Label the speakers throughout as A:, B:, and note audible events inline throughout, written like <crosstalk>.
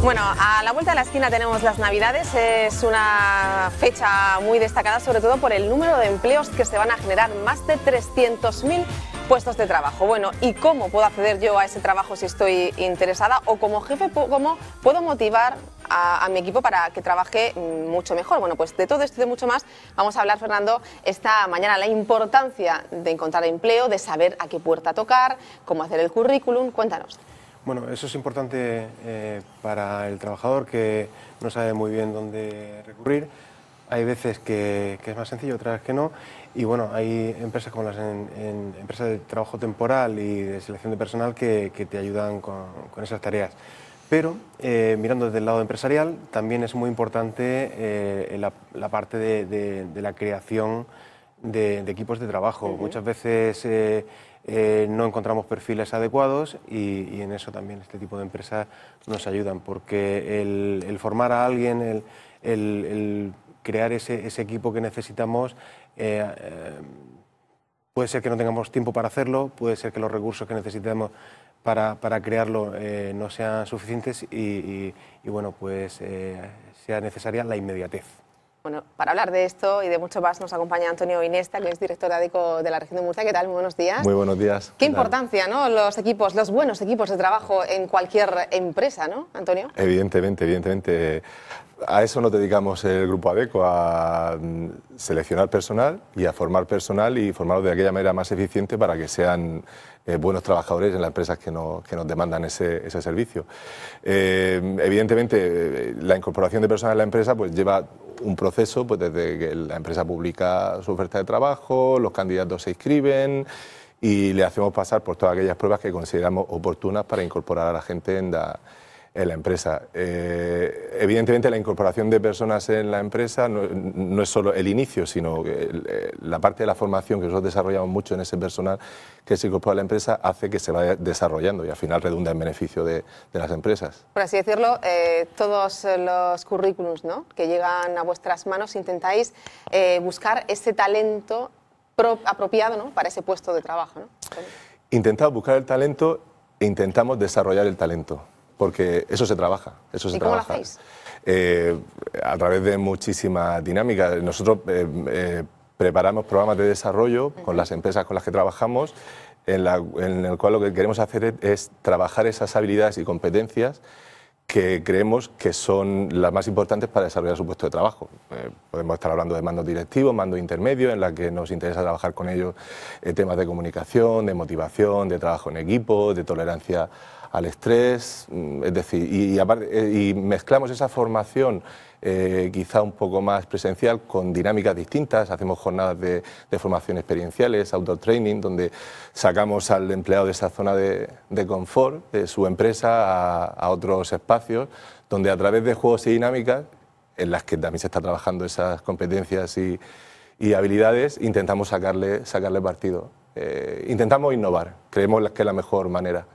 A: Bueno, a la vuelta de la esquina tenemos las Navidades, es una fecha muy destacada sobre todo por el número de empleos que se van a generar, más de 300.000 puestos de trabajo. Bueno, ¿y cómo puedo acceder yo a ese trabajo si estoy interesada? ¿O como jefe, cómo puedo motivar a, mi equipo para que trabaje mucho mejor. Bueno, pues de todo esto y de mucho más vamos a hablar, Fernando, esta mañana. La importancia de encontrar empleo, de saber a qué puerta tocar, cómo hacer el currículum. Cuéntanos.
B: Bueno, eso es importante eh, para el trabajador que no sabe muy bien dónde recurrir. Hay veces que, es más sencillo, otras que no. Y bueno, hay empresas como las empresas de trabajo temporal y de selección de personal que, te ayudan con esas tareas. Pero eh, mirando desde el lado empresarial, también es muy importante eh, la, parte de, la creación de, equipos de trabajo. Muchas veces eh, no encontramos perfiles adecuados y, en eso también este tipo de empresas nos ayudan, porque el, formar a alguien, el, crear ese, ese, equipo que necesitamos, puede ser que no tengamos tiempo para hacerlo, puede ser que los recursos que necesitemos para, para crearlo eh, no sean suficientes y, y bueno, pues eh, sea necesaria la inmediatez.
A: Bueno, para hablar de esto y de mucho más nos acompaña Antonio Inesta, que es director de ADECO de la región de Murcia. ¿Qué tal? Muy buenos días. Muy
B: buenos días. Qué,
A: importancia, ¿no? Los equipos, los buenos equipos de trabajo en cualquier empresa, ¿no, Antonio?
C: Evidentemente, evidentemente. A eso nos dedicamos el Grupo ADECO, a seleccionar personal y a formar personal y formarlo de aquella manera más eficiente para que sean eh, buenos trabajadores en las empresas que, nos demandan ese, servicio. Eh, evidentemente, eh, la incorporación de personal en la empresa pues, lleva un proceso pues, desde que la empresa publica su oferta de trabajo, los candidatos se inscriben y le hacemos pasar por todas aquellas pruebas que consideramos oportunas para incorporar a la gente en la en la empresa. Eh, evidentemente, la incorporación de personas en la empresa no, es solo el inicio, sino que eh, la parte de la formación que nosotros desarrollamos mucho en ese personal que se incorpora a la empresa hace que se vaya desarrollando y al final redunda en beneficio de, las empresas.
A: Por así decirlo, eh, todos los currículums que llegan a vuestras manos intentáis buscar ese talento apropiado ¿no? para ese puesto de trabajo. ¿no?
C: Intentamos buscar el talento e intentamos desarrollar el talento porque eso se trabaja. Eso se trabaja. Eh, a través de muchísima dinámica... Nosotros eh, eh, preparamos programas de desarrollo con las empresas con las que trabajamos, en, el cual lo que queremos hacer es trabajar esas habilidades y competencias que creemos que son las más importantes para desarrollar su puesto de trabajo. podemos estar hablando de mando directivo, ...mando intermedio, en la que nos interesa trabajar con ellos temas de comunicación, de motivación, de trabajo en equipo, de tolerancia al estrés, mm, es decir, eh, y, mezclamos esa formación eh, quizá un poco más presencial con dinámicas distintas, hacemos jornadas de, formación experienciales, outdoor training, donde sacamos al empleado de esa zona de, confort, de su empresa, a, otros espacios, donde a través de juegos y dinámicas, en las que también se está trabajando esas competencias y, habilidades, intentamos sacarle, sacarle partido. Eh, intentamos innovar, creemos que es la mejor manera.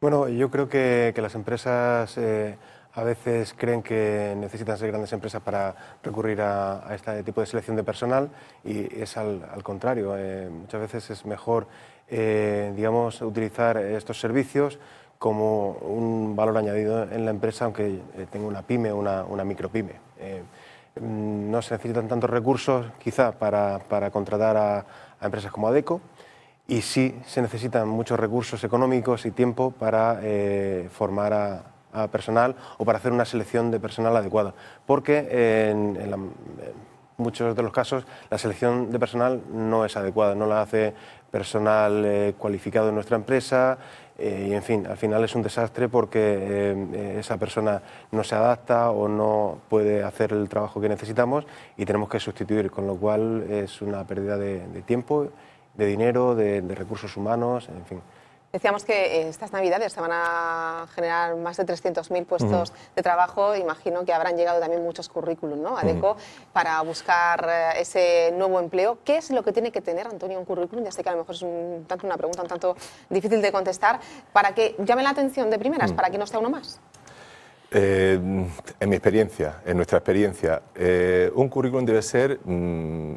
B: Bueno, yo creo que, las empresas eh, a veces creen que necesitan ser grandes empresas para recurrir a, este tipo de selección de personal y es al, contrario. Eh, muchas veces es mejor, eh, digamos, utilizar estos servicios como un valor añadido en la empresa, aunque tenga una pyme una, micropyme. Mm, no se necesitan tantos recursos quizá para, contratar a, a empresas como ADECO, y sí se necesitan muchos recursos económicos y tiempo para eh, formar a, personal o para hacer una selección de personal adecuada, porque en, muchos de los casos la selección de personal no es adecuada, no la hace personal eh, cualificado en nuestra empresa eh, y en fin, al final es un desastre porque esa persona no se adapta o no puede hacer el trabajo que necesitamos y tenemos que sustituir, con lo cual es una pérdida de, de tiempo de dinero, de, recursos humanos, en fin.
A: Decíamos que eh, estas navidades se van a generar más de 300.000 puestos de trabajo. Imagino que habrán llegado también muchos currículum ¿no? a para buscar eh, ese nuevo empleo. ¿Qué es lo que tiene que tener, Antonio, un currículum? Ya sé que a lo mejor es tanto una pregunta un tanto difícil de contestar, para que llame la atención de primeras, para que no sea uno más.
C: Eh, en mi experiencia, en nuestra experiencia, un currículum debe ser mm,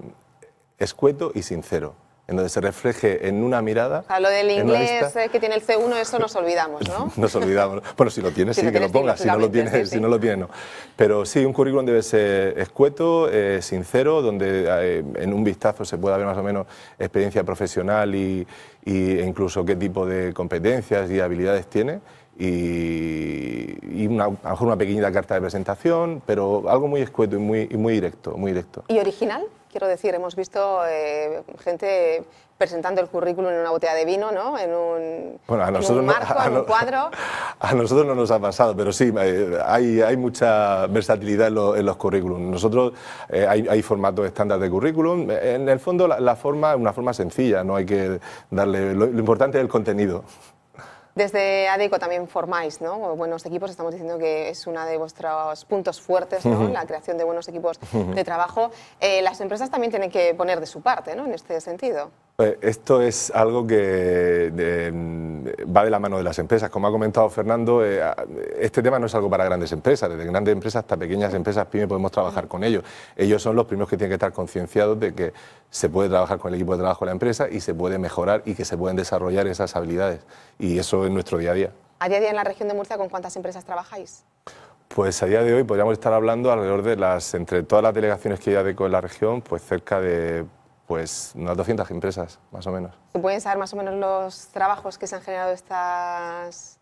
C: escueto y sincero en donde se refleje en una mirada. A lo del inglés
A: que tiene el C1, eso nos olvidamos, ¿no?
C: <laughs> nos olvidamos. Bueno, si lo tienes, sí, que lo pongas, si no lo tienes, si no lo tienes, no. Pero sí, un currículum debe ser escueto, eh, sincero, donde eh, en un vistazo se pueda ver más o menos experiencia profesional y, e incluso qué tipo de competencias y habilidades tiene. Y, una, a lo mejor una pequeña carta de presentación, pero algo muy escueto y muy, muy directo, muy directo.
A: ¿Y original? Quiero decir, hemos visto eh, gente presentando el currículum en una botella de vino, ¿no? En un,
C: bueno, a nosotros marco, no, en un cuadro. <laughs> A nosotros no nos ha pasado, pero sí, eh, hay, mucha versatilidad en, los currículums. Nosotros eh, hay, formatos estándar de currículum. En el fondo, la, forma es una forma sencilla, no hay que darle... lo importante es el contenido.
A: Desde ADECO también formáis ¿no? buenos equipos, estamos diciendo que es uno de vuestros puntos fuertes, la creación de buenos equipos de trabajo. Eh, las empresas también tienen que poner de su parte ¿no? en este sentido.
C: Pues esto es algo que va de la mano de las empresas. Como ha comentado Fernando, eh, este tema no es algo para grandes empresas. Desde grandes empresas hasta pequeñas empresas, PYME, podemos trabajar con ellos. Ellos son los primeros que tienen que estar concienciados de que se puede trabajar con el equipo de trabajo de la empresa y se puede mejorar y que se pueden desarrollar esas habilidades. Y eso es nuestro día a día.
A: A día a día en la región de Murcia, ¿con cuántas empresas trabajáis?
C: Pues a día de hoy podríamos estar hablando alrededor de las, entre todas las delegaciones que hay de en la región, pues cerca de pues unas 200 empresas, más o menos.
A: ¿Se pueden saber más o menos los trabajos que se han generado estas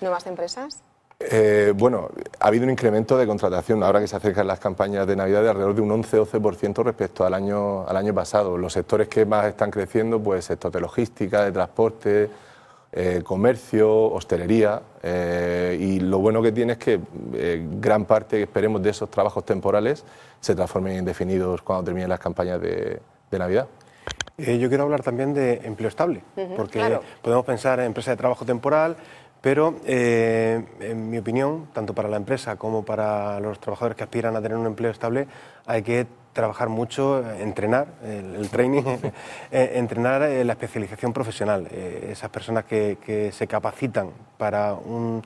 A: nuevas empresas?
C: Eh, bueno, ha habido un incremento de contratación ahora que se acercan las campañas de Navidad de alrededor de un 11-12% respecto al año, al año pasado. Los sectores que más están creciendo, pues sectores de logística, de transporte, eh, comercio, hostelería. Eh, y lo bueno que tiene es que gran parte, esperemos, de esos trabajos temporales se transformen en indefinidos cuando terminen las campañas de,
B: de Navidad. Eh, yo quiero hablar también de empleo estable, porque podemos pensar en empresas de trabajo temporal, pero eh, en mi opinión, tanto para la empresa como para los trabajadores que aspiran a tener un empleo estable, hay que trabajar mucho, eh, entrenar, el, training, <laughs> eh, eh, entrenar la especialización profesional. esas personas que, se capacitan para un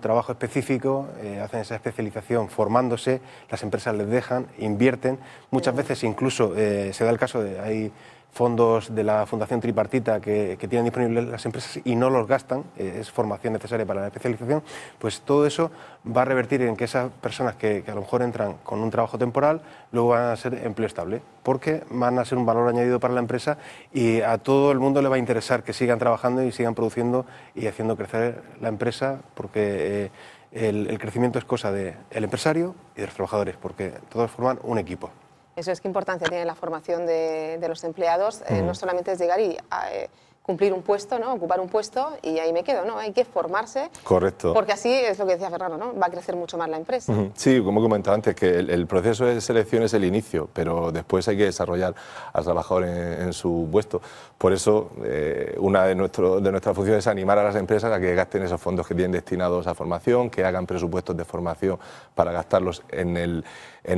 B: trabajo específico, hacen esa especialización formándose, las empresas les dejan, invierten, muchas veces incluso se da el caso de hay fondos de la Fundación Tripartita que, tienen disponibles las empresas y no los gastan, eh, es formación necesaria para la especialización, pues todo eso va a revertir en que esas personas que, a lo mejor entran con un trabajo temporal, luego van a ser empleo estable, porque van a ser un valor añadido para la empresa y a todo el mundo le va a interesar que sigan trabajando y sigan produciendo y haciendo crecer la empresa, porque... Eh, el, crecimiento es cosa del empresario y de los trabajadores, porque todos forman un equipo.
A: Eso es qué importancia tiene la formación de, los empleados. Eh, no solamente es llegar y ah, eh, cumplir un puesto, ¿no? ocupar un puesto y ahí me quedo, ¿no? Hay que formarse.
C: Correcto. Porque
A: así es lo que decía Ferraro, ¿no? Va a crecer mucho más la empresa.
C: Sí, como comentaba antes, que el, proceso de selección es el inicio, pero después hay que desarrollar al trabajador en, su puesto. Por eso, eh, una de, nuestras funciones es animar a las empresas a que gasten esos fondos que tienen destinados a formación, que hagan presupuestos de formación para gastarlos en,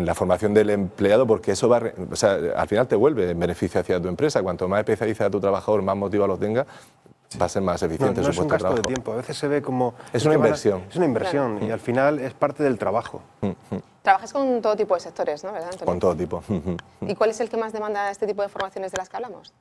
C: la formación del empleado, porque eso va, al final te vuelve en beneficio hacia tu empresa. Cuanto más especializa a tu trabajador, más motiva a los tenga, va a ser más eficiente su de es un gasto de
B: tiempo, a veces se ve como... Es una inversión. es una inversión y al final es parte del trabajo. Mm, mm.
A: Trabajas con todo tipo de sectores, ¿no? Con
B: todo tipo. Mm,
A: ¿Y cuál es el que más demanda este tipo de formaciones de las que hablamos?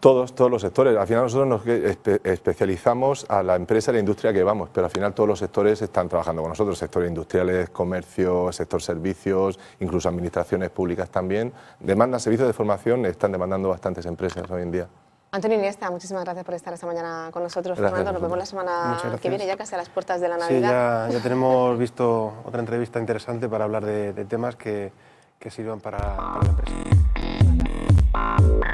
C: Todos, todos los sectores. Al final nosotros nos especializamos a la empresa y la industria que vamos, pero al final todos los sectores están trabajando con nosotros, sectores industriales, comercio, sector servicios, incluso administraciones públicas también. Demandan servicios de formación, están demandando bastantes empresas hoy en día.
A: Antonio Iniesta, muchísimas gracias por estar esta mañana con nosotros.
B: Fernando, nos vemos la
A: semana que viene, ya casi a las puertas de la Navidad.
B: Sí, ya, <laughs> tenemos visto otra entrevista interesante para hablar de, temas que, sirvan para, para la empresa.